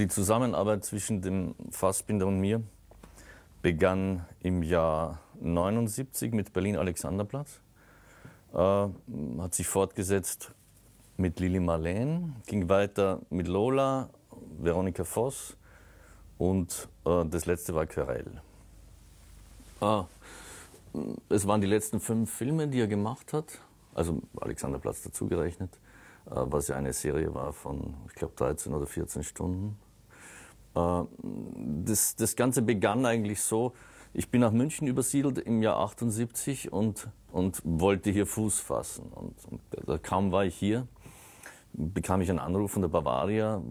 Die Zusammenarbeit zwischen dem Fassbinder und mir begann im Jahr 79 mit Berlin-Alexanderplatz, äh, hat sich fortgesetzt mit Lili Marlene, ging weiter mit Lola, Veronika Voss und äh, das letzte war Querell. Ah, es waren die letzten fünf Filme, die er gemacht hat, also Alexanderplatz dazugerechnet, äh, was ja eine Serie war von, ich glaube, 13 oder 14 Stunden. Äh, das, das Ganze begann eigentlich so, ich bin nach München übersiedelt im Jahr 78 und, und wollte hier Fuß fassen. Und, und kaum war ich hier, bekam ich einen Anruf von der Bavaria,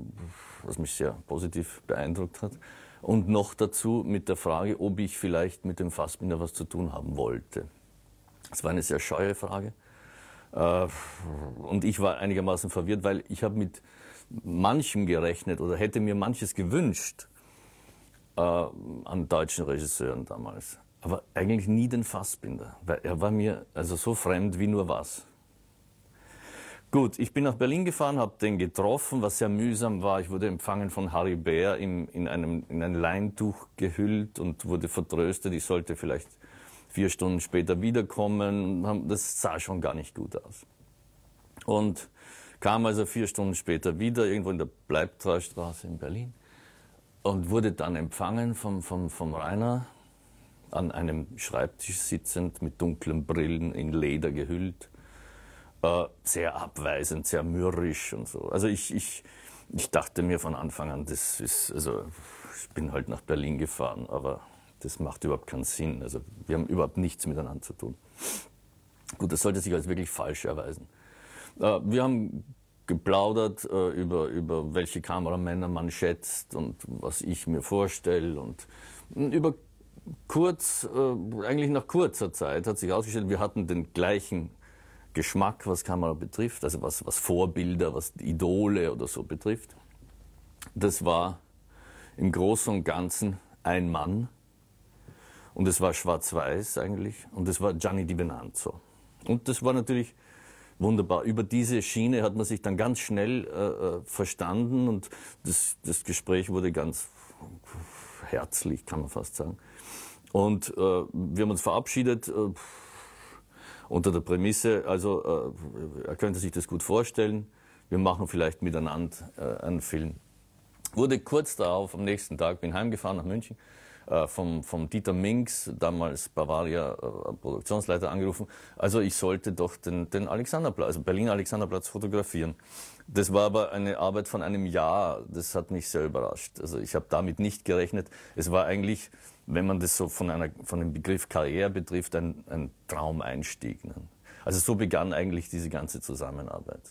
was mich sehr positiv beeindruckt hat. Und noch dazu mit der Frage, ob ich vielleicht mit dem Fassbinder was zu tun haben wollte. Das war eine sehr scheue Frage. Äh, und ich war einigermaßen verwirrt, weil ich habe mit manchem gerechnet oder hätte mir manches gewünscht äh, an deutschen Regisseuren damals. Aber eigentlich nie den Fassbinder, weil er war mir also so fremd wie nur was. Gut, ich bin nach Berlin gefahren, habe den getroffen, was sehr mühsam war. Ich wurde empfangen von Harry Bär in, in, einem, in ein Leintuch gehüllt und wurde vertröstet, ich sollte vielleicht vier Stunden später wiederkommen. Das sah schon gar nicht gut aus. Und kam also vier Stunden später wieder, irgendwo in der Bleibtreustraße in Berlin und wurde dann empfangen vom, vom, vom Rainer, an einem Schreibtisch sitzend, mit dunklen Brillen, in Leder gehüllt, äh, sehr abweisend, sehr mürrisch und so. Also ich, ich, ich dachte mir von Anfang an, das ist, also ich bin halt nach Berlin gefahren, aber das macht überhaupt keinen Sinn. Also wir haben überhaupt nichts miteinander zu tun. Gut, das sollte sich als wirklich falsch erweisen. Äh, wir haben geplaudert äh, über, über welche Kameramänner man schätzt und was ich mir vorstelle und hm, über kurz, äh, eigentlich nach kurzer Zeit hat sich ausgestellt, wir hatten den gleichen Geschmack, was Kamera betrifft, also was, was Vorbilder, was Idole oder so betrifft. Das war im Großen und Ganzen ein Mann und es war schwarz-weiß eigentlich und es war Gianni Di Venanzo. Und das war natürlich Wunderbar. Über diese Schiene hat man sich dann ganz schnell äh, äh, verstanden und das, das Gespräch wurde ganz herzlich, kann man fast sagen. Und äh, wir haben uns verabschiedet äh, unter der Prämisse, also äh, er könnte sich das gut vorstellen, wir machen vielleicht miteinander äh, einen Film. Wurde kurz darauf, am nächsten Tag, bin heimgefahren nach München, äh, vom, vom Dieter Minks, damals Bavaria äh, Produktionsleiter, angerufen. Also ich sollte doch den, den also Alexanderplatz, also Berlin-Alexanderplatz fotografieren. Das war aber eine Arbeit von einem Jahr. Das hat mich sehr überrascht. Also ich habe damit nicht gerechnet. Es war eigentlich, wenn man das so von, einer, von dem Begriff Karriere betrifft, ein, ein Traumeinstieg. Ne? Also so begann eigentlich diese ganze Zusammenarbeit.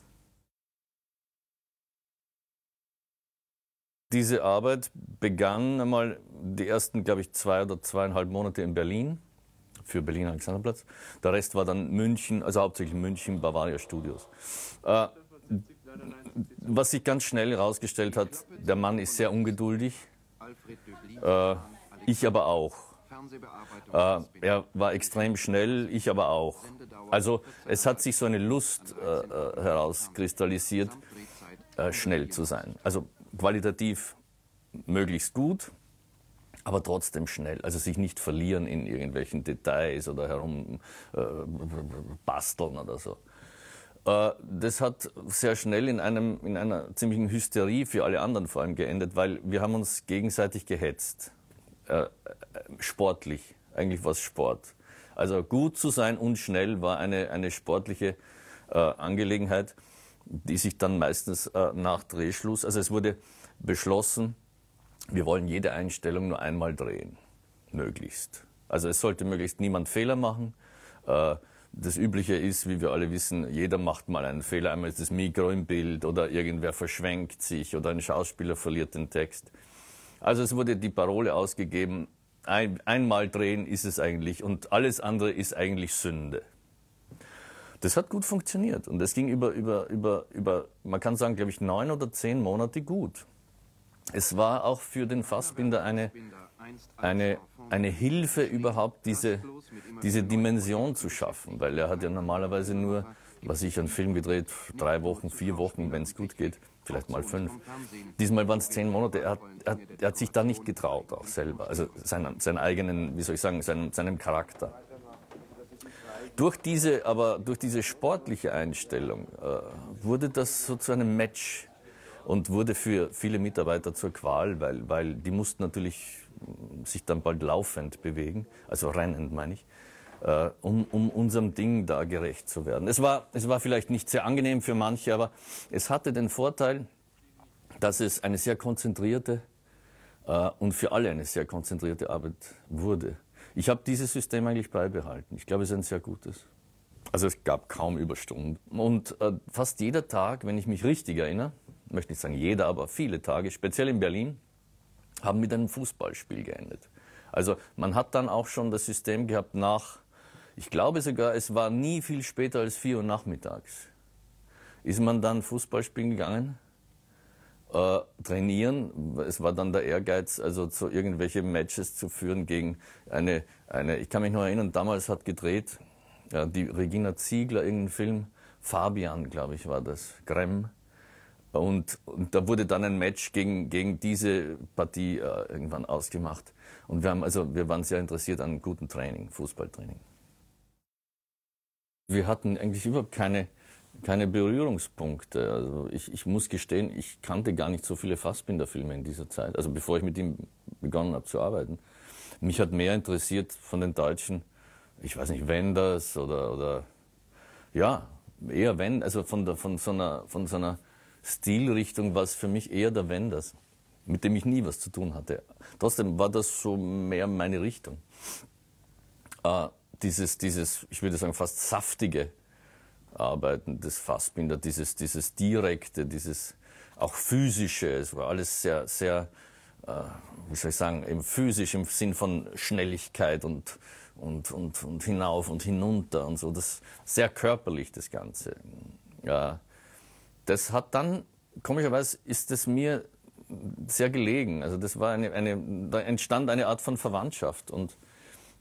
Diese Arbeit begann einmal die ersten, glaube ich, zwei oder zweieinhalb Monate in Berlin für Berlin Alexanderplatz. Der Rest war dann München, also hauptsächlich München, Bavaria Studios. Äh, was sich ganz schnell herausgestellt hat, der Mann ist sehr ungeduldig, äh, ich aber auch. Äh, er war extrem schnell, ich aber auch. Also es hat sich so eine Lust äh, äh, herauskristallisiert, äh, schnell zu sein. Also qualitativ möglichst gut, aber trotzdem schnell. Also sich nicht verlieren in irgendwelchen Details oder herumbasteln äh, oder so. Äh, das hat sehr schnell in, einem, in einer ziemlichen Hysterie für alle anderen vor allem geendet, weil wir haben uns gegenseitig gehetzt. Äh, äh, sportlich, eigentlich war es Sport. Also gut zu sein und schnell war eine, eine sportliche Angelegenheit die sich dann meistens äh, nach Drehschluss, also es wurde beschlossen, wir wollen jede Einstellung nur einmal drehen, möglichst. Also es sollte möglichst niemand Fehler machen. Äh, das Übliche ist, wie wir alle wissen, jeder macht mal einen Fehler. Einmal ist das Mikro im Bild oder irgendwer verschwenkt sich oder ein Schauspieler verliert den Text. Also es wurde die Parole ausgegeben, ein, einmal drehen ist es eigentlich und alles andere ist eigentlich Sünde. Das hat gut funktioniert und es ging über, über, über, über man kann sagen, glaube ich, neun oder zehn Monate gut. Es war auch für den Fassbinder eine, eine, eine Hilfe überhaupt, diese, diese Dimension zu schaffen, weil er hat ja normalerweise nur, was ich an Film gedreht, drei Wochen, vier Wochen, wenn es gut geht, vielleicht mal fünf. Diesmal waren es zehn Monate. Er hat, er, er hat sich da nicht getraut, auch selber. Also seinen, seinen eigenen, wie soll ich sagen, seinen, seinem Charakter. Durch diese, aber durch diese sportliche Einstellung äh, wurde das so zu einem Match und wurde für viele Mitarbeiter zur Qual, weil, weil die mussten natürlich mm, sich dann bald laufend bewegen, also rennend meine ich, äh, um, um unserem Ding da gerecht zu werden. Es war, es war vielleicht nicht sehr angenehm für manche, aber es hatte den Vorteil, dass es eine sehr konzentrierte äh, und für alle eine sehr konzentrierte Arbeit wurde. Ich habe dieses System eigentlich beibehalten. Ich glaube, es ist ein sehr gutes. Also es gab kaum Überstunden. Und äh, fast jeder Tag, wenn ich mich richtig erinnere, möchte nicht sagen jeder, aber viele Tage, speziell in Berlin, haben mit einem Fußballspiel geendet. Also man hat dann auch schon das System gehabt nach, ich glaube sogar, es war nie viel später als 4 Uhr nachmittags. Ist man dann Fußball spielen gegangen äh, trainieren. Es war dann der Ehrgeiz, also zu irgendwelche Matches zu führen gegen eine, eine ich kann mich noch erinnern, damals hat gedreht ja, die Regina Ziegler irgendeinen Film, Fabian, glaube ich, war das, Gremm. Und, und, da wurde dann ein Match gegen, gegen diese Partie äh, irgendwann ausgemacht. Und wir, haben, also, wir waren sehr interessiert an gutem Training, Fußballtraining. Wir hatten eigentlich überhaupt keine keine Berührungspunkte. Also ich, ich muss gestehen, ich kannte gar nicht so viele Fassbinder-Filme in dieser Zeit, also bevor ich mit ihm begonnen habe zu arbeiten. Mich hat mehr interessiert von den Deutschen, ich weiß nicht, Wenders oder, oder ja, eher Wenders, also von, der, von, so einer, von so einer Stilrichtung war es für mich eher der Wenders, mit dem ich nie was zu tun hatte. Trotzdem war das so mehr meine Richtung. Äh, dieses, dieses, ich würde sagen, fast saftige, Arbeiten das Fassbinder, dieses, dieses direkte, dieses auch physische, es war alles sehr, sehr, äh, wie soll ich sagen, eben physisch im Sinn von Schnelligkeit und, und, und, und hinauf und hinunter und so, das sehr körperlich, das Ganze. Ja, das hat dann, komischerweise ist es mir sehr gelegen, also das war eine, eine, da entstand eine Art von Verwandtschaft und,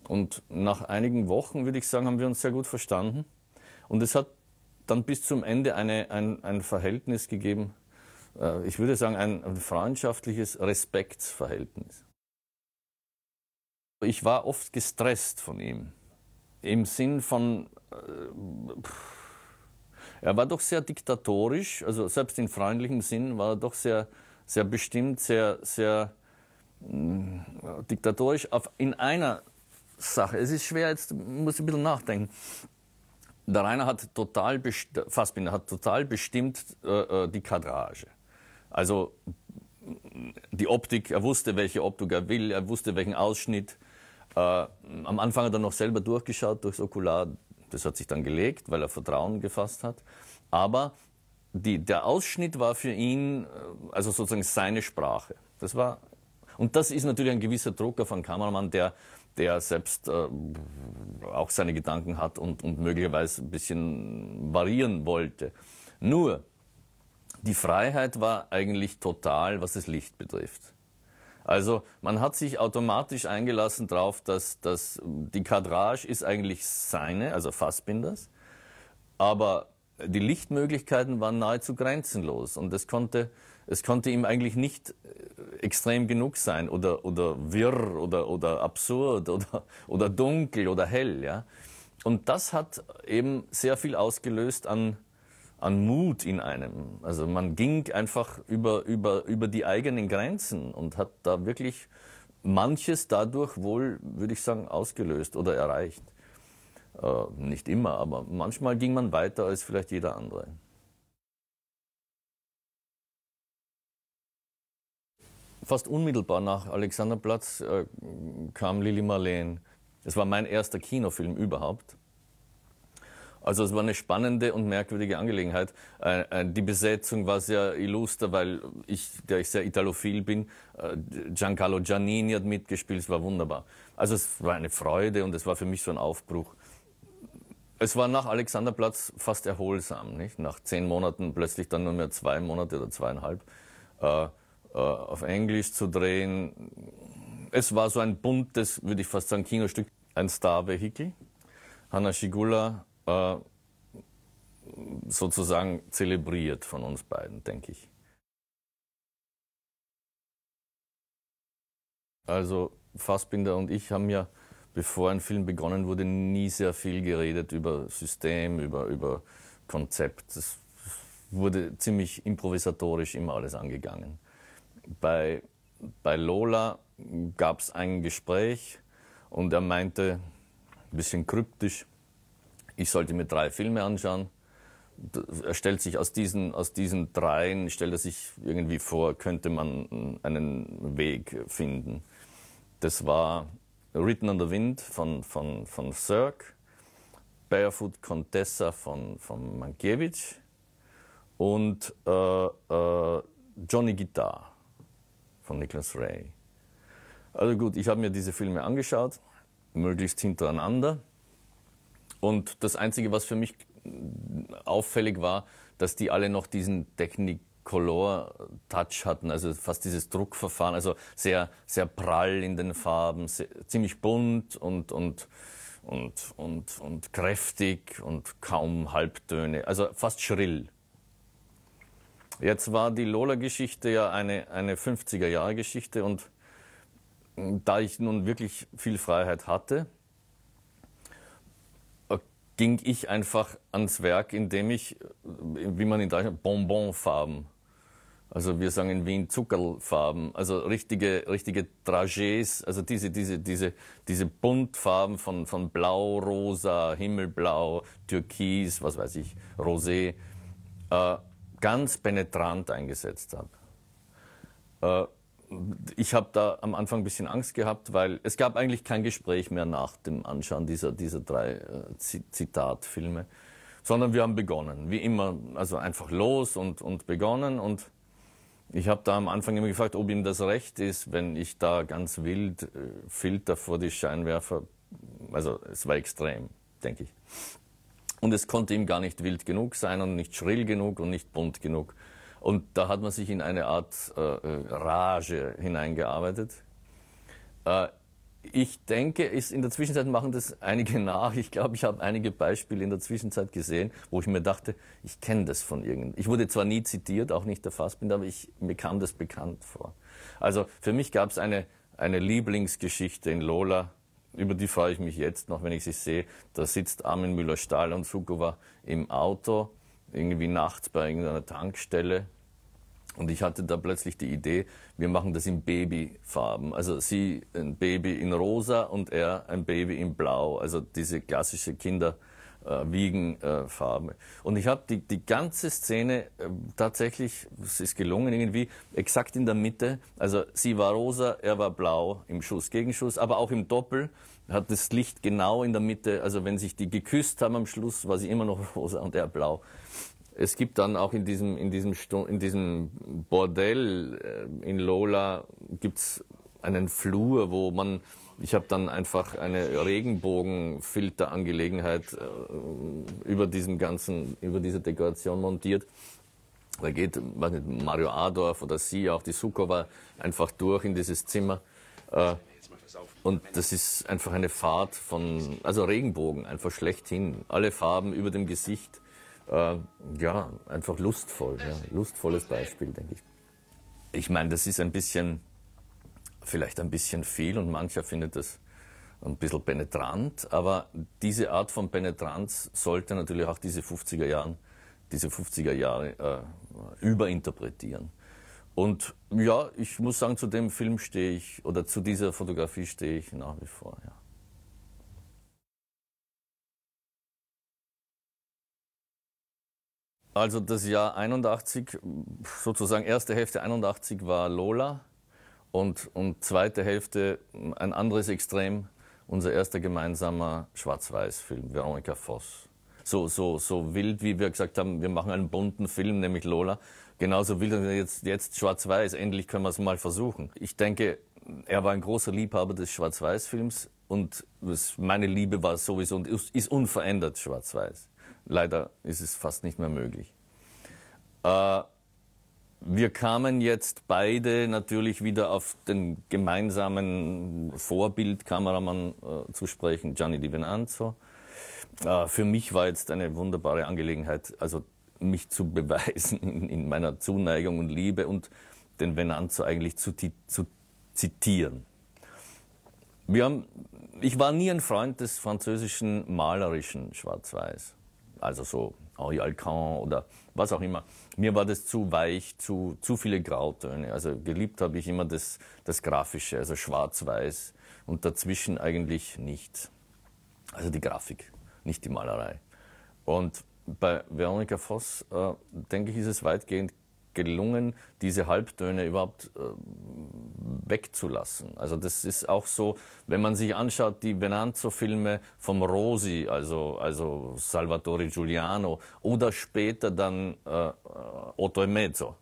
und nach einigen Wochen, würde ich sagen, haben wir uns sehr gut verstanden. Und es hat dann bis zum Ende eine, ein, ein Verhältnis gegeben. Äh, ich würde sagen, ein freundschaftliches Respektsverhältnis. Ich war oft gestresst von ihm. Im Sinn von, äh, er war doch sehr diktatorisch, also selbst in freundlichem Sinn war er doch sehr, sehr bestimmt, sehr, sehr mh, mm, diktatorisch auf, in einer Sache. Es ist schwer, jetzt muss ich ein bisschen nachdenken der Rainer hat total, Fassbinder hat total bestimmt äh, äh, die Kadrage. Also die Optik, er wusste, welche Optik er will, er wusste, welchen Ausschnitt. Äh, am Anfang hat er noch selber durchgeschaut durchs Okular. Das hat sich dann gelegt, weil er Vertrauen gefasst hat. Aber die, der Ausschnitt war für ihn, äh, also sozusagen seine Sprache. Das war und das ist natürlich ein gewisser Druck auf einen Kameramann, der der selbst äh, auch seine Gedanken hat und, und möglicherweise ein bisschen variieren wollte. Nur, die Freiheit war eigentlich total, was das Licht betrifft. Also man hat sich automatisch eingelassen darauf, dass, dass die Kadrage ist eigentlich seine, also Fassbinders, aber die Lichtmöglichkeiten waren nahezu grenzenlos und das konnte es konnte ihm eigentlich nicht äh, extrem genug sein oder, oder wirr oder, oder absurd oder, oder dunkel oder hell. Ja? Und das hat eben sehr viel ausgelöst an, an Mut in einem. Also man ging einfach über, über, über die eigenen Grenzen und hat da wirklich manches dadurch wohl, würde ich sagen, ausgelöst oder erreicht. Äh, nicht immer, aber manchmal ging man weiter als vielleicht jeder andere. Fast unmittelbar nach Alexanderplatz äh, kam Lili Marleen. Es war mein erster Kinofilm überhaupt. Also es war eine spannende und merkwürdige Angelegenheit. Äh, äh, die Besetzung war sehr illuster, weil ich, der ich sehr italophil bin, äh, Giancarlo Giannini hat mitgespielt, es war wunderbar. Also es war eine Freude und es war für mich so ein Aufbruch. Es war nach Alexanderplatz fast erholsam, nicht? Nach zehn Monaten plötzlich dann nur mehr zwei Monate oder zweieinhalb. Äh, äh, auf Englisch zu drehen. Es war so ein buntes, würde ich fast sagen, Kinostück. Ein Star-Vehikel. Hanna Shigula äh, sozusagen zelebriert von uns beiden, denke ich. Also Fassbinder und ich haben ja, bevor ein Film begonnen wurde, nie sehr viel geredet über System, über, über Konzept. Es wurde ziemlich improvisatorisch immer alles angegangen bei, bei Lola gab es ein Gespräch und er meinte, ein bisschen kryptisch, ich sollte mir drei Filme anschauen. Er stellt sich aus diesen, aus diesen dreien, stellt er sich irgendwie vor, könnte man einen Weg finden. Das war Written on the Wind von, von, von Cirque, Barefoot Contessa von, von Mankiewicz und äh, äh, Johnny Guitar von Nicholas Ray. Also gut, ich habe mir diese Filme angeschaut, möglichst hintereinander. Und das Einzige, was für mich auffällig war, dass die alle noch diesen Technicolor-Touch hatten, also fast dieses Druckverfahren, also sehr, sehr prall in den Farben, sehr, ziemlich bunt und, und, und, und, und kräftig und kaum Halbtöne, also fast schrill. Jetzt war die Lola-Geschichte ja eine, eine 50er-Jahre-Geschichte und hm, da ich nun wirklich viel Freiheit hatte, äh, ging ich einfach ans Werk, indem ich, äh, wie man in Deutschland, Bonbonfarben, also wir sagen in Wien Zuckerfarben, also richtige, richtige Trajets, also diese, diese, diese, diese Buntfarben von, von Blau, Rosa, Himmelblau, Türkis, was weiß ich, Rosé, äh, ganz penetrant eingesetzt habe. Äh, ich habe da am Anfang ein bisschen Angst gehabt, weil es gab eigentlich kein Gespräch mehr nach dem Anschauen dieser, dieser drei äh, Zitatfilme, sondern wir haben begonnen, wie immer, also einfach los und, und begonnen. Und ich habe da am Anfang immer gefragt, ob ihm das recht ist, wenn ich da ganz wild äh, Filter vor die Scheinwerfer, also es war extrem, denke ich. Und es konnte ihm gar nicht wild genug sein und nicht schrill genug und nicht bunt genug. Und da hat man sich in eine Art äh, äh Rage hineingearbeitet. Äh, ich denke, ist in der Zwischenzeit machen das einige nach. Ich glaube, ich habe einige Beispiele in der Zwischenzeit gesehen, wo ich mir dachte, ich kenne das von irgend. Ich wurde zwar nie zitiert, auch nicht erfasst Fassbinder, aber ich, mir kam das bekannt vor. Also für mich gab es eine, eine Lieblingsgeschichte in Lola, über die freue ich mich jetzt noch, wenn ich sie sehe. Da sitzt Armin Müller-Stahl und Sukowa im Auto, irgendwie nachts bei irgendeiner Tankstelle. Und ich hatte da plötzlich die Idee, wir machen das in Babyfarben. Also sie ein Baby in rosa und er ein Baby in blau. Also diese klassische Kinder- äh, Wiegen äh, Farben. Und ich habe die, die ganze Szene äh, tatsächlich, es ist gelungen irgendwie, exakt in der Mitte. Also sie war rosa, er war blau im Schuss, Gegenschuss, aber auch im Doppel hat das Licht genau in der Mitte. Also wenn sich die geküsst haben am Schluss, war sie immer noch rosa und er blau. Es gibt dann auch in diesem, in diesem, Stu in diesem Bordell äh, in Lola gibt's einen Flur, wo man ich habe dann einfach eine Regenbogenfilterangelegenheit äh, über diesen ganzen, über diese Dekoration montiert. Da geht weiß nicht, Mario Adorf oder sie, auch die Sukowa, einfach durch in dieses Zimmer. Äh, und das ist einfach eine Fahrt von, also Regenbogen, einfach schlechthin. Alle Farben über dem Gesicht. Äh, ja, einfach lustvoll. Ja. Lustvolles Beispiel, denke ich. Ich meine, das ist ein bisschen vielleicht ein bisschen viel und mancher findet das ein bisschen penetrant, aber diese Art von Penetranz sollte natürlich auch diese 50er Jahren, diese 50er Jahre äh, überinterpretieren. Und ja, ich muss sagen, zu dem Film stehe ich oder zu dieser Fotografie stehe ich nach wie vor, ja. Also das Jahr 81, sozusagen erste Hälfte 81 war Lola. Und, und zweite Hälfte, ein anderes Extrem, unser erster gemeinsamer Schwarz-Weiß-Film, Veronika Voss. So, so, so wild, wie wir gesagt haben, wir machen einen bunten Film, nämlich Lola. Genauso wild, jetzt, jetzt Schwarz-Weiß, endlich können wir es mal versuchen. Ich denke, er war ein großer Liebhaber des Schwarz-Weiß-Films und meine Liebe war sowieso und ist unverändert Schwarz-Weiß. Leider ist es fast nicht mehr möglich. Äh, wir kamen jetzt beide natürlich wieder auf den gemeinsamen Vorbildkameramann äh, zu sprechen, Gianni Di Venanzo. Äh, für mich war jetzt eine wunderbare Angelegenheit, also mich zu beweisen in, in meiner Zuneigung und Liebe und den Venanzo eigentlich zu, zu zitieren. Wir haben, ich war nie ein Freund des französischen malerischen Schwarz-Weiß also so Henri Alcan oder was auch immer. Mir war das zu weich, zu, zu viele Grautöne. Also geliebt habe ich immer das, das Grafische, also schwarz-weiß und dazwischen eigentlich nichts. Also die Grafik, nicht die Malerei. Und bei Veronika Voss, äh, denke ich, ist es weitgehend gelungen, diese Halbtöne überhaupt äh, wegzulassen. Also das ist auch so, wenn man sich anschaut, die Benanzo-Filme vom Rosi, also, also Salvatore Giuliano oder später dann äh, Otto e Mezzo,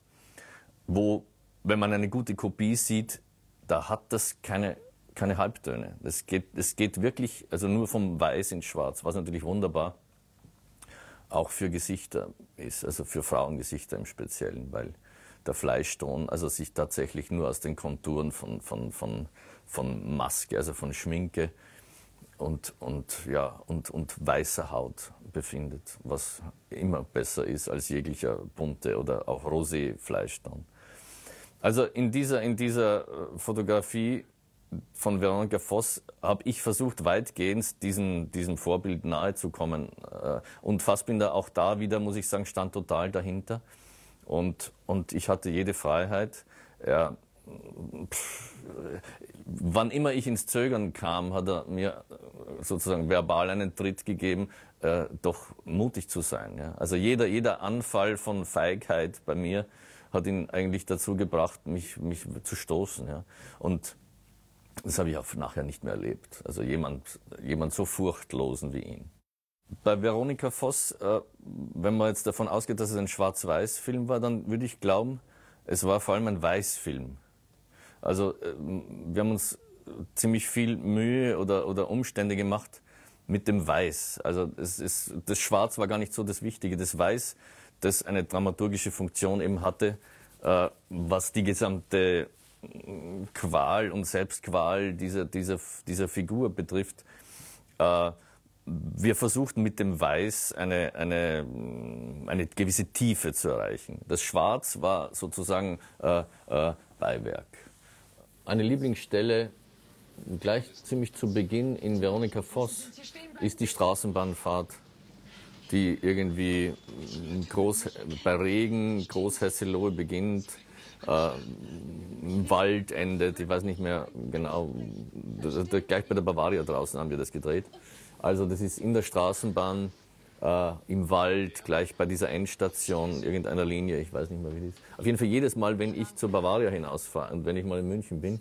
wo, wenn man eine gute Kopie sieht, da hat das keine keine Halbtöne. Es geht, es geht wirklich also nur vom Weiß ins Schwarz, was natürlich wunderbar ist auch für Gesichter ist, also für Frauengesichter im Speziellen, weil der Fleischton also sich tatsächlich nur aus den Konturen von, von, von, von Maske, also von Schminke und, und, ja, und, und weißer Haut befindet, was immer besser ist als jeglicher bunte oder auch rosé Fleischton. Also in dieser, in dieser äh, Fotografie von Veronika Voss habe ich versucht, weitgehend diesen, diesem Vorbild nahezukommen. Äh, und Fassbinder auch da wieder, muss ich sagen, stand total dahinter. Und, und ich hatte jede Freiheit. Ja, pff, wann immer ich ins Zögern kam, hat er mir äh, sozusagen verbal einen Tritt gegeben, äh, doch mutig zu sein. Ja. Also jeder, jeder Anfall von Feigheit bei mir hat ihn eigentlich dazu gebracht, mich, mich zu stoßen. Ja. Und das habe ich auch nachher nicht mehr erlebt. Also jemand, jemand so furchtlosen wie ihn. Bei Veronika Voss, äh, wenn man jetzt davon ausgeht, dass es ein Schwarz-Weiß-Film war, dann würde ich glauben, es war vor allem ein Weiß-Film. Also äh, wir haben uns ziemlich viel Mühe oder, oder Umstände gemacht mit dem Weiß. Also es ist, das Schwarz war gar nicht so das Wichtige. Das Weiß, das eine dramaturgische Funktion eben hatte, äh, was die gesamte Qual und Selbstqual dieser, dieser, dieser Figur betrifft, äh, wir versuchten mit dem Weiß eine, eine, mm, eine gewisse Tiefe zu erreichen. Das Schwarz war sozusagen äh, äh, Beiwerk. Eine Lieblingsstelle gleich ziemlich zu Beginn in Veronika Voss ist die Straßenbahnfahrt, die irgendwie mm, groß, bei Regen Großhesselohe beginnt äh, Wald endet. Ich weiß nicht mehr genau. gleich bei der Bavaria draußen haben wir das gedreht. Also das ist in der Straßenbahn, äh, im Wald, gleich bei dieser Endstation irgendeiner Linie. Ich weiß nicht mehr, wie das ist. Auf jeden Fall jedes Mal, wenn ich zur Bavaria hinausfahre und wenn ich mal in München bin,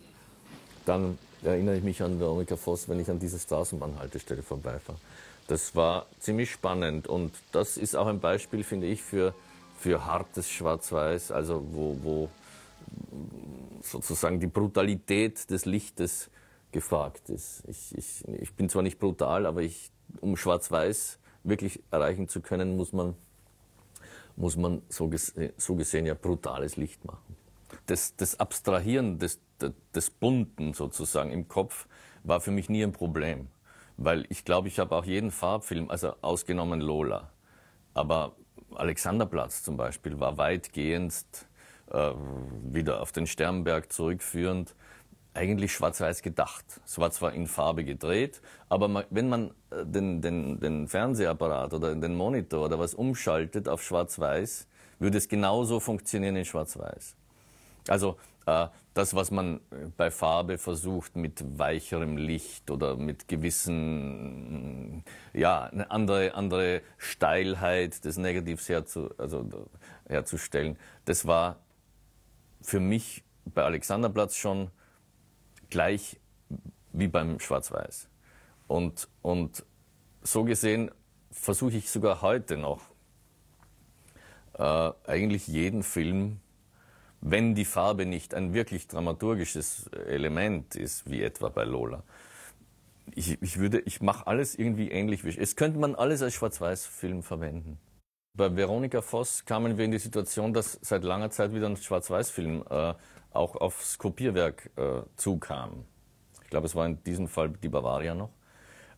dann erinnere ich mich an Veronika Voss, wenn ich an dieser Straßenbahnhaltestelle vorbeifahre. Das war ziemlich spannend und das ist auch ein Beispiel, finde ich, für, für hartes Schwarz-Weiß, also wo, wo sozusagen die Brutalität des Lichtes gefragt ist. Ich, ich, ich bin zwar nicht brutal, aber ich, um Schwarz-Weiß wirklich erreichen zu können, muss man, muss man so, gesehen, so gesehen ja brutales Licht machen. Das, das Abstrahieren des, des Bunten sozusagen im Kopf war für mich nie ein Problem, weil ich glaube, ich habe auch jeden Farbfilm, also ausgenommen Lola, aber Alexanderplatz zum Beispiel war weitgehend äh, wieder auf den Sternberg zurückführend, eigentlich schwarz-weiß gedacht. Es war zwar in Farbe gedreht, aber man, wenn man äh, den, den, den Fernsehapparat oder den Monitor oder was umschaltet auf schwarz-weiß, würde es genauso funktionieren in schwarz-weiß. Also äh, das, was man äh, bei Farbe versucht mit weicherem Licht oder mit gewissen, mm, ja, eine andere, andere Steilheit des Negativs herzu, also äh, herzustellen, das war für mich bei Alexanderplatz schon gleich wie beim Schwarz-Weiß. Und, und so gesehen versuche ich sogar heute noch äh, eigentlich jeden Film, wenn die Farbe nicht ein wirklich dramaturgisches Element ist, wie etwa bei Lola. Ich, ich würde, ich mache alles irgendwie ähnlich. wie, Es könnte man alles als Schwarz-Weiß-Film verwenden. Bei Veronika Voss kamen wir in die Situation, dass seit langer Zeit wieder ein Schwarz-Weiß-Film äh, auch aufs Kopierwerk äh, zukam. Ich glaube, es war in diesem Fall die Bavaria noch.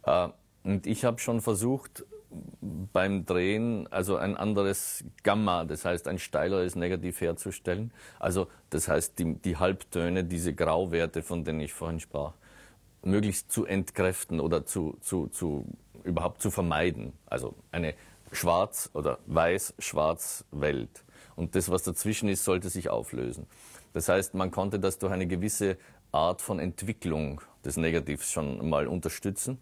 Äh, und ich habe schon versucht, beim Drehen also ein anderes Gamma, das heißt ein steileres Negativ herzustellen. Also das heißt die, die Halbtöne, diese Grauwerte, von denen ich vorhin sprach, möglichst zu entkräften oder zu, zu, zu überhaupt zu vermeiden. Also eine Schwarz oder Weiß-Schwarz-Welt. Und das, was dazwischen ist, sollte sich auflösen. Das heißt, man konnte das durch eine gewisse Art von Entwicklung des Negativs schon mal unterstützen.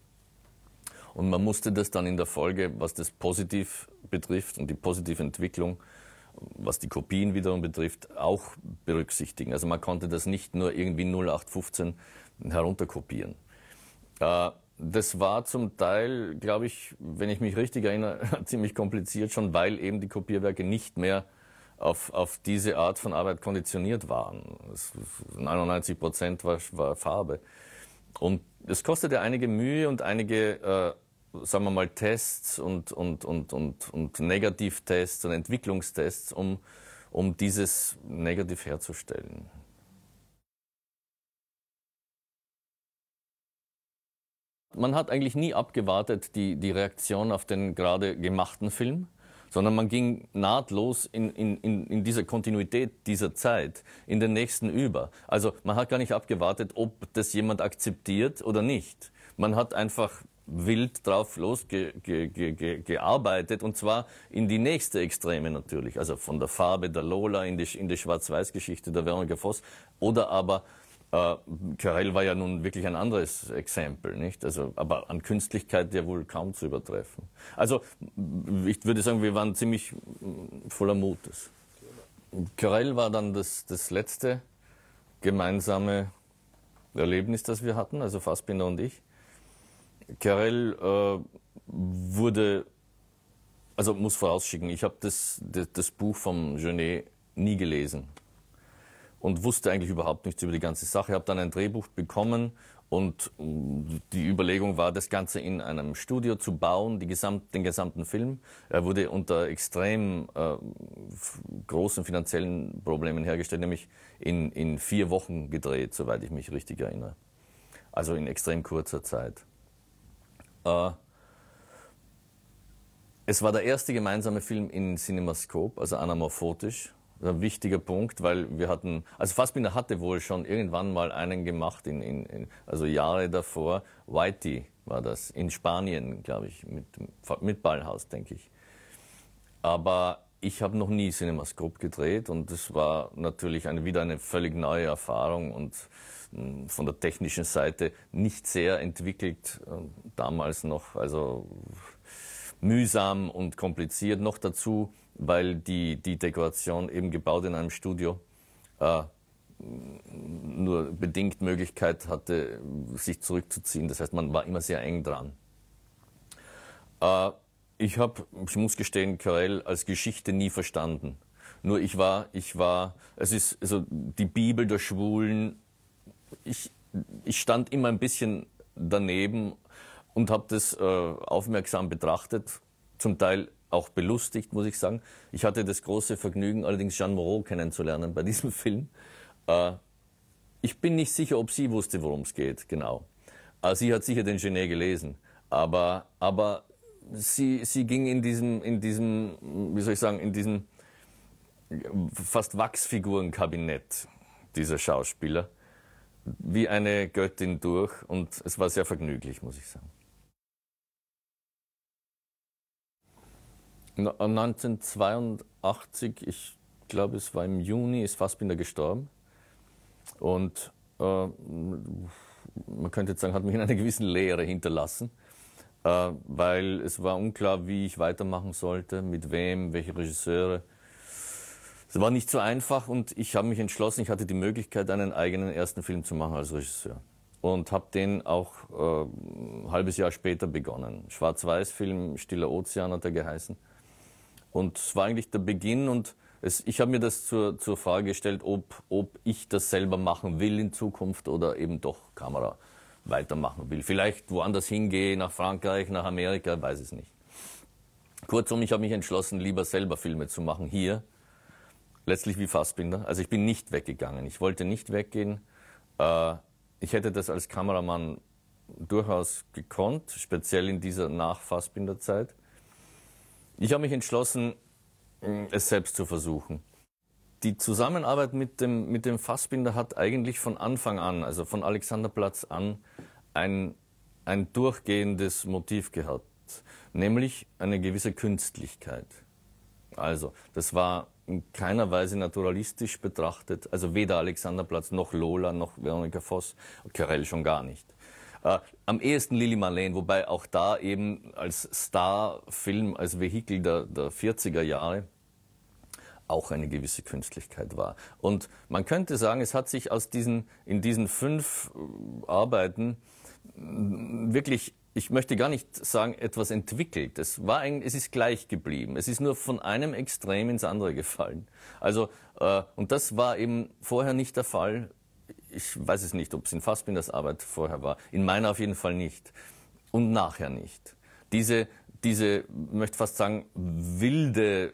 Und man musste das dann in der Folge, was das Positiv betrifft und die positive Entwicklung, was die Kopien wiederum betrifft, auch berücksichtigen. Also man konnte das nicht nur irgendwie 0815 herunterkopieren. Äh, das war zum Teil, glaube ich, wenn ich mich richtig erinnere, ziemlich kompliziert schon, weil eben die Kopierwerke nicht mehr auf, auf diese Art von Arbeit konditioniert waren. 99 Prozent war, war, Farbe. Und es kostete einige Mühe und einige, äh, sagen wir mal, Tests und, und, und, und, und Negativtests und Entwicklungstests, um, um dieses negativ herzustellen. man hat eigentlich nie abgewartet die, die Reaktion auf den gerade gemachten Film, sondern man ging nahtlos in, in, in, in dieser Kontinuität dieser Zeit in den nächsten über. Also man hat gar nicht abgewartet, ob das jemand akzeptiert oder nicht. Man hat einfach wild drauf losgearbeitet ge, ge, ge, und zwar in die nächste Extreme natürlich, also von der Farbe der Lola in die, in die Schwarz-Weiß-Geschichte der Veronika Voss oder aber äh, Carell war ja nun wirklich ein anderes Exempel, nicht? Also, aber an Künstlichkeit ja wohl kaum zu übertreffen. Also, ich würde sagen, wir waren ziemlich mm, voller Mutes. Carell war dann das, das letzte gemeinsame Erlebnis, das wir hatten, also Fassbinder und ich. Carell äh, wurde, also muss vorausschicken, ich habe das, das, das Buch von Genet nie gelesen und wusste eigentlich überhaupt nichts über die ganze Sache. Ich Habe dann ein Drehbuch bekommen und mm, die Überlegung war, das Ganze in einem Studio zu bauen, gesamte, den gesamten Film. Er wurde unter extrem äh, großen finanziellen Problemen hergestellt, nämlich in, in vier Wochen gedreht, soweit ich mich richtig erinnere. Also in extrem kurzer Zeit. Äh, es war der erste gemeinsame Film in Cinemascope, also anamorphotisch ist ein wichtiger Punkt, weil wir hatten, also Fassbinder hatte wohl schon irgendwann mal einen gemacht, in, in, in also Jahre davor. Whitey war das, in Spanien, glaube ich, mit, mit Ballhaus, denke ich. Aber ich habe noch nie CinemaScope gedreht und das war natürlich eine, wieder eine völlig neue Erfahrung und hm, von der technischen Seite nicht sehr entwickelt, ähm, damals noch, also mühsam und kompliziert. Noch dazu weil die, die Dekoration eben gebaut in einem Studio äh, nur bedingt Möglichkeit hatte, sich zurückzuziehen. Das heißt, man war immer sehr eng dran. Äh, ich habe, ich muss gestehen, Karel als Geschichte nie verstanden. Nur ich war, ich war, es ist also die Bibel der Schwulen. Ich, ich stand immer ein bisschen daneben und habe das äh, aufmerksam betrachtet, zum Teil auch belustigt, muss ich sagen. Ich hatte das große Vergnügen, allerdings Jeanne Moreau kennenzulernen bei diesem Film. Äh, ich bin nicht sicher, ob sie wusste, worum es geht, genau. Äh, sie hat sicher den Genet gelesen, aber, aber sie, sie ging in diesem, in diesem, wie soll ich sagen, in diesem äh, fast Wachsfigurenkabinett dieser Schauspieler wie eine Göttin durch und es war sehr vergnüglich, muss ich sagen. 1982, äh, ich glaube, es war im Juni, ist Fassbinder gestorben. Und äh, man könnte jetzt sagen, hat mich in einer gewissen Leere hinterlassen, äh, weil es war unklar, wie ich weitermachen sollte, mit wem, welche Regisseure. Es war nicht so einfach und ich habe mich entschlossen, ich hatte die Möglichkeit, einen eigenen ersten Film zu machen als Regisseur. Und habe den auch äh, ein halbes Jahr später begonnen. Schwarz-Weiß-Film, Stiller Ozean hat er geheißen. Und es war eigentlich der Beginn und es, ich habe mir das zur, zur Frage gestellt, ob, ob ich das selber machen will in Zukunft oder eben doch Kamera weitermachen will. Vielleicht woanders hingehe, nach Frankreich, nach Amerika, weiß es nicht. Kurzum, ich habe mich entschlossen, lieber selber Filme zu machen hier. Letztlich wie Fassbinder. Also ich bin nicht weggegangen. Ich wollte nicht weggehen. Äh, ich hätte das als Kameramann durchaus gekonnt, speziell in dieser Nach-Fassbinder-Zeit. Ich habe mich entschlossen, mm, es selbst zu versuchen. Die Zusammenarbeit mit dem, mit dem Fassbinder hat eigentlich von Anfang an, also von Alexanderplatz an, ein, ein durchgehendes Motiv gehabt, nämlich eine gewisse Künstlichkeit. Also, das war in keiner Weise naturalistisch betrachtet, also weder Alexanderplatz noch Lola noch Veronika Voss, Karel schon gar nicht. Äh, am ehesten Lily Marlene, wobei auch da eben als Star-Film, als Vehikel der, der 40er Jahre auch eine gewisse Künstlichkeit war. Und man könnte sagen, es hat sich aus diesen, in diesen fünf äh, Arbeiten wirklich ich möchte gar nicht sagen, etwas entwickelt. Es war ein, es ist gleich geblieben. Es ist nur von einem Extrem ins andere gefallen. Also, äh, und das war eben vorher nicht der Fall ich weiß es nicht, ob es in Fassbinders Arbeit vorher war. In meiner auf jeden Fall nicht. Und nachher nicht. Diese, diese, möchte fast sagen, wilde,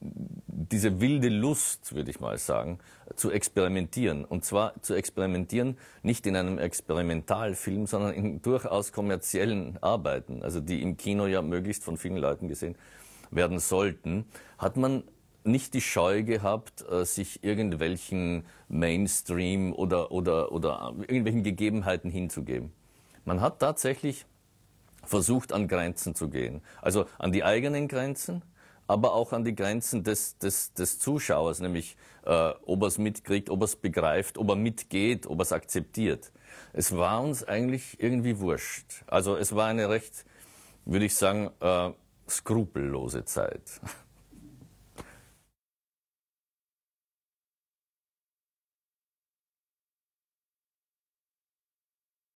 diese wilde Lust, würde ich mal sagen, zu experimentieren. Und zwar zu experimentieren nicht in einem Experimentalfilm, sondern in durchaus kommerziellen Arbeiten, also die im Kino ja möglichst von vielen Leuten gesehen werden sollten, hat man nicht die Scheu gehabt, äh, sich irgendwelchen Mainstream oder, oder, oder irgendwelchen Gegebenheiten hinzugeben. Man hat tatsächlich versucht, an Grenzen zu gehen. Also an die eigenen Grenzen, aber auch an die Grenzen des, des, des Zuschauers, nämlich äh, ob er es mitkriegt, ob er es begreift, ob er mitgeht, ob er es akzeptiert. Es war uns eigentlich irgendwie wurscht. Also es war eine recht, würde ich sagen, äh, skrupellose Zeit.